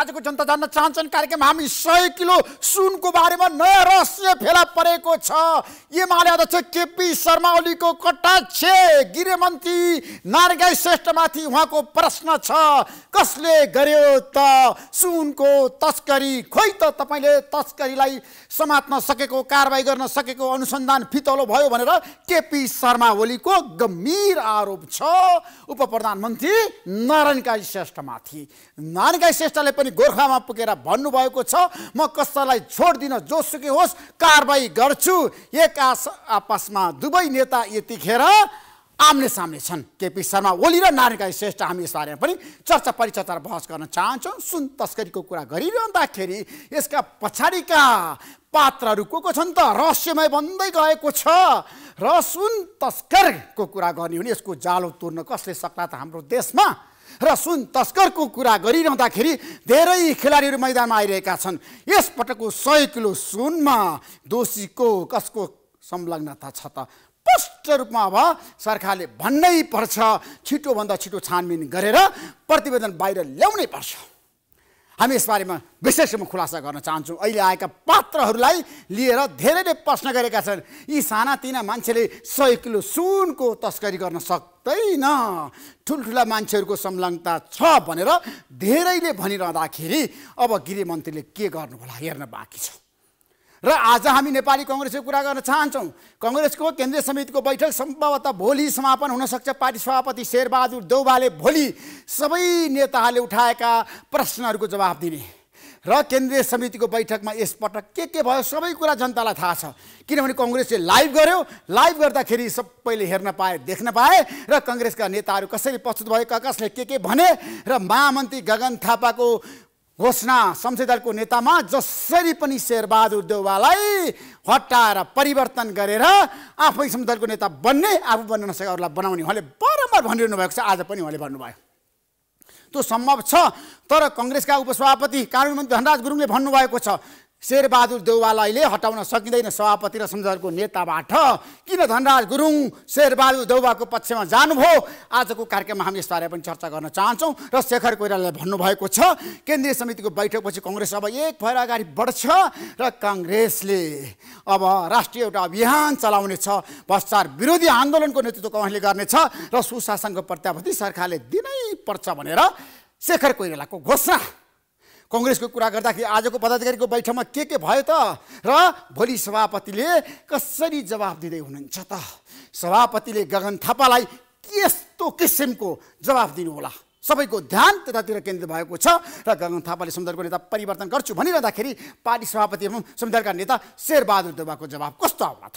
आजको जनता जान्न चाहन्छन् कार्यक्रम हामी सय किलो सुनको बारेमा नयाँ रहस्य फेला परेको छ एमाले अध्यक्ष केपी शर्मा ओलीको कटाक्ष गृहमन्त्री नारायण श्रेष्ठमाथि उहाँको प्रश्न छ कसले गर्यो त सुनको तस्करी खोइ त तपाईँले तस्करीलाई समात्न सकेको कारवाही गर्न सकेको अनुसन्धान फितलो भयो भनेर केपी शर्मा ओलीको गम्भीर आरोप छ उप प्रधानमन्त्री नारायणकाजी श्रेष्ठमाथि नारायणकाजी श्रेष्ठले पनि पनि गोर्खामा पुगेर भन्नुभएको छ म कसैलाई छोड्दिनँ जोसुकै होस् कारवाही गर्छु एक आस आपसमा दुवै नेता यतिखेर आम्ने सामने छन् केपी शर्मा ओली र नारायणकाई श्रेष्ठ हामी यस बारेमा पनि चर्चा परिचर्चा र बहस गर्न चाहन्छौँ सुन तस्करीको कुरा गरिरहँदाखेरि यसका पछाडिका पात्रहरू को को छन् त रहस्यमय बन्दै गएको छ र सुन तस्करको कुरा गर्ने हो भने यसको जालो तुर्न कसले सक्ला त हाम्रो देशमा र सुन तस्करको कुरा गरिरहँदाखेरि धेरै खेलाडीहरू मैदानमा आइरहेका छन् यसपटकको सय किलो सुनमा दोषीको कसको संलग्नता छ त स्पष्ट रूपमा अब सरकारले भन्नै पर्छ छिटोभन्दा छिटो छानबिन गरेर प्रतिवेदन बाहिर ल्याउनै पर्छ हामी यसबारेमा विशेष म खुलासा गर्न चाहन्छौँ अहिले आएका पात्रहरूलाई लिएर धेरैले प्रश्न गरेका छन् यी सानातिना मान्छेले सय किलो सुनको तस्करी गर्न सक्दैन ठुल्ठुला मान्छेहरूको संलग्नता छ भनेर धेरैले भनिरहँदाखेरि अब गृहमन्त्रीले के गर्नु होला हेर्न बाँकी छ र आज हामी नेपाली कङ्ग्रेसको कुरा गर्न चाहन्छौँ कङ्ग्रेसको केन्द्रीय समितिको बैठक सम्भवतः भोलि समापन हुनसक्छ पार्टी सभापति शेरबहादुर देउबाले भोलि सबै नेताहरूले उठाएका प्रश्नहरूको जवाब दिने र केन्द्रीय समितिको बैठकमा यसपटक के के भयो सबै कुरा जनतालाई थाहा छ किनभने कङ्ग्रेसले लाइभ गर्यो लाइभ गर्दाखेरि सबैले हेर्न पाए देख्न पाए र कङ्ग्रेसका नेताहरू कसरी प्रस्तुत भए कसले के के भने र महामन्त्री गगन थापाको घोषणा दलको नेतामा जसरी पनि शेरबहादुर देउवालाई हटाएर परिवर्तन गरेर आफै दलको नेता बन्ने आफू बन्न नसके अरूलाई बनाउने उहाँले बारम्बार भनिरहनु भएको छ आज पनि उहाँले भन्नुभयो त्यो सम्भव छ तर कङ्ग्रेसका उपसभापति कानुन मन्त्री धनराज गुरुङले भन्नुभएको छ शेरबहादुर देउवालाईले हटाउन सकिँदैन सभापति र संसदको नेताबाट किन धनराज गुरुङ शेरबहादुर देउवाको पक्षमा जानुभयो आजको कार्यक्रममा हामी यसबारे पनि चर्चा गर्न चाहन्छौँ र शेखर कोइरालाले भन्नुभएको छ केन्द्रीय समितिको बैठकपछि कङ्ग्रेस अब एक भएर अगाडि बढ्छ र कङ्ग्रेसले अब राष्ट्रिय एउटा अभियान चलाउनेछ भ्रष्टाचार विरोधी आन्दोलनको नेतृत्व कसले गर्नेछ र सुशासनको प्रत्याभूति सरकारले दिनै पर्छ भनेर शेखर कोइरालाको घोषणा कङ्ग्रेसको कुरा गर्दाखेरि आजको पदाधिकारीको बैठकमा के के भयो त र भोलि सभापतिले कसरी जवाब दिँदै हुनुहुन्छ त सभापतिले गगन थापालाई यस्तो किसिमको जवाब दिनु होला सबैको ध्यान त्यतातिर केन्द्रित भएको छ र गगन थापाले समुदायको नेता परिवर्तन गर्छु भनिरहँदाखेरि पार्टी सभापति एवं समुदायका नेता शेरबहादुर देवाको जवाब कस्तो आउला त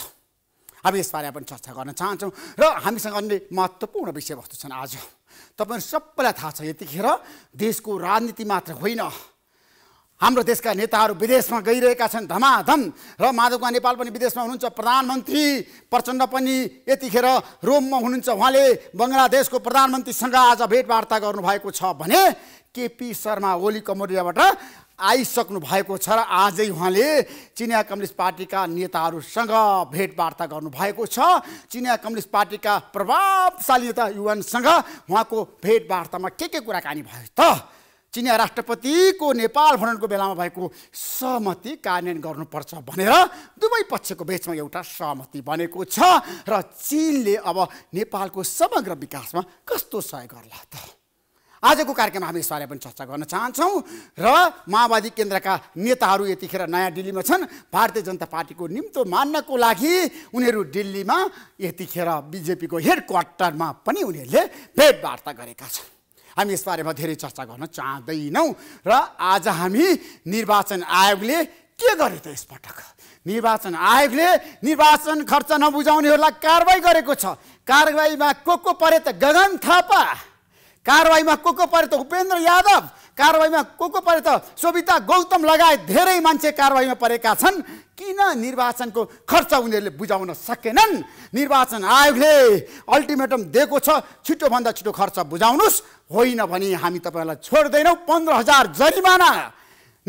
हामी यसबारे पनि चर्चा गर्न चाहन्छौँ र हामीसँग अन्य महत्त्वपूर्ण विषयवस्तु छन् आज तपाईँहरू सबैलाई थाहा छ यतिखेर देशको राजनीति मात्र होइन हाम्रो देशका नेताहरू विदेशमा गइरहेका छन् धमाधम र माधव नेपाल पनि विदेशमा हुनुहुन्छ प्रधानमन्त्री प्रचण्ड पनि यतिखेर रोममा हुनुहुन्छ उहाँले बङ्गलादेशको प्रधानमन्त्रीसँग आज भेटवार्ता गर्नुभएको छ भने केपी शर्मा ओली कमोरियाबाट आइसक्नु भएको छ र आजै उहाँले चिनिया कम्युनिस्ट पार्टीका नेताहरूसँग भेटवार्ता गर्नुभएको छ चिनिया कम्युनिस्ट पार्टीका प्रभावशाली नेता युवानसँग उहाँको भेटवार्तामा के के कुराकानी भयो त चिनिया राष्ट्रपतिको नेपाल भ्रमणको बेलामा भएको सहमति कार्यान्वयन गर्नुपर्छ भनेर दुवै पक्षको बिचमा एउटा सहमति बनेको छ र चिनले अब नेपालको समग्र विकासमा कस्तो सहयोग गर्ला त आजको कार्यक्रममा हामी यसबारे पनि चर्चा गर्न चाहन्छौँ र माओवादी केन्द्रका नेताहरू यतिखेर नयाँ दिल्लीमा छन् भारतीय जनता पार्टीको निम्तो मान्नको लागि उनीहरू दिल्लीमा यतिखेर बिजेपीको हेड क्वार्टरमा पनि उनीहरूले भेटवार्ता गरेका छन् हामी यसबारेमा धेरै चर्चा गर्न चाहँदैनौँ र आज हामी निर्वाचन आयोगले के गरे त यसपटक निर्वाचन आयोगले निर्वाचन खर्च नबुझाउनेहरूलाई कारवाही गरेको छ कारवाहीमा को को परे त गगन थापा कारवाहीमा को को परे त उपेन्द्र यादव कारवाहीमा को को परे त सोभिता गौतम लगायत धेरै मान्छे कारवाहीमा परेका छन् किन निर्वाचनको खर्च उनीहरूले बुझाउन सकेनन् निर्वाचन आयोगले अल्टिमेटम दिएको छ छिटोभन्दा छिटो खर्च बुझाउनुहोस् होइन भने हामी तपाईँहरूलाई छोड्दैनौँ पन्ध्र हजार जरिमाना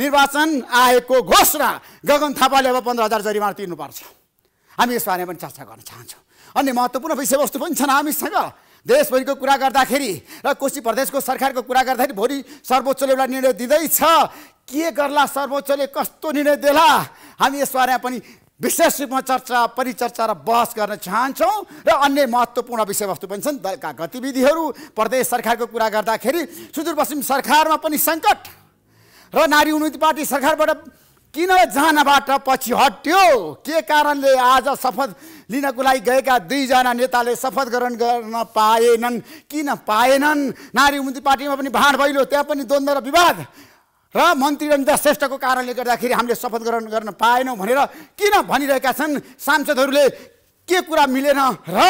निर्वाचन आएको घोषणा गगन थापाले अब पन्ध्र हजार जरिमाना तिर्नुपर्छ हामी यसबारेमा पनि चर्चा गर्न चाहन्छौँ अन्य महत्त्वपूर्ण विषयवस्तु पनि छन् हामीसँग देशभरिको कुरा गर्दाखेरि र कोशी प्रदेशको सरकारको कुरा गर्दाखेरि भोलि सर्वोच्चले एउटा निर्णय दिँदैछ के गर्ला सर्वोच्चले कस्तो निर्णय देला हामी यसबारे पनि विशेष रूपमा चर्चा परिचर्चा र बहस गर्न चाहन्छौँ र अन्य महत्त्वपूर्ण विषयवस्तु पनि छन् दलका गतिविधिहरू प्रदेश सरकारको कुरा गर्दाखेरि सुदूरपश्चिम सरकारमा पनि सङ्कट र नारी उन्नति पार्टी सरकारबाट किन जानबाट पछि हट्यो के कारणले आज शपथ लिनको लागि गएका दुईजना नेताले शपथ ग्रहण गर्न पाएनन् किन पाएनन् नारी उन्मुक्ति पार्टीमा पनि भाँड भैलो त्यहाँ पनि द्वन्द्व र विवाद र मन्त्री रमिता श्रेष्ठको कारणले गर्दाखेरि हामीले शपथ ग्रहण गर्न पाएनौँ भनेर किन भनिरहेका छन् सांसदहरूले के कुरा मिलेन र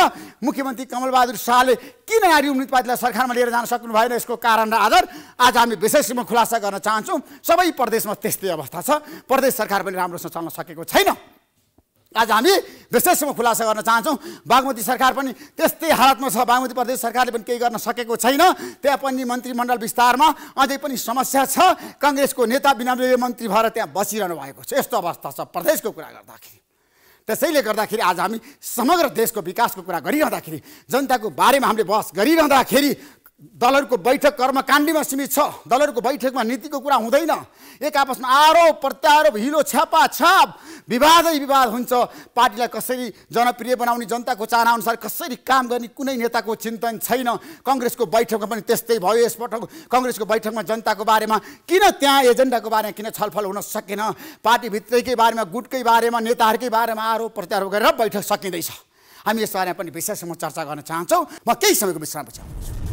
मुख्यमन्त्री कमलबहादुर शाहले किन नारी पार्टीलाई सरकारमा लिएर जान सक्नु भएन यसको कारण र आधार आज हामी विशेष रूपमा खुलासा गर्न चाहन्छौँ सबै प्रदेशमा त्यस्तै अवस्था छ प्रदेश सरकार पनि राम्रोसँग चल्न सकेको छैन आज हामी विशेषमा खुलासा गर्न चाहन्छौँ बागमती सरकार पनि त्यस्तै हालतमा छ बागमती प्रदेश सरकारले पनि केही गर्न सकेको छैन त्यहाँ पनि मन्त्रीमण्डल विस्तारमा अझै पनि समस्या छ कङ्ग्रेसको नेता बिना मन्त्री भएर त्यहाँ बसिरहनु भएको छ यस्तो अवस्था छ प्रदेशको कुरा गर्दाखेरि त्यसैले गर्दाखेरि आज हामी समग्र देशको विकासको कुरा गरिरहँदाखेरि जनताको बारेमा हामीले बहस गरिरहँदाखेरि दलहरूको बैठक कर्मकाण्डीमा सीमित छ दलहरूको बैठकमा नीतिको कुरा हुँदैन एक आपसमा आरोप प्रत्यारोप हिलो छ्यापा छाप विवादै विवाद हुन्छ पार्टीलाई कसरी जनप्रिय बनाउने जनताको चाहनाअनुसार कसरी काम गर्ने कुनै नेताको चिन्तन छैन कङ्ग्रेसको बैठकमा पनि त्यस्तै भयो यसपटक कङ्ग्रेसको बैठकमा जनताको बारेमा किन त्यहाँ एजेन्डाको बारेमा किन छलफल हुन सकेन पार्टीभित्रैकै बारेमा गुटकै बारेमा नेताहरूकै बारेमा आरोप प्रत्यारोप गरेर बैठक सकिँदैछ हामी यस बारेमा पनि विशेष म चर्चा गर्न चाहन्छौँ म केही समयको विश्राम पछाडि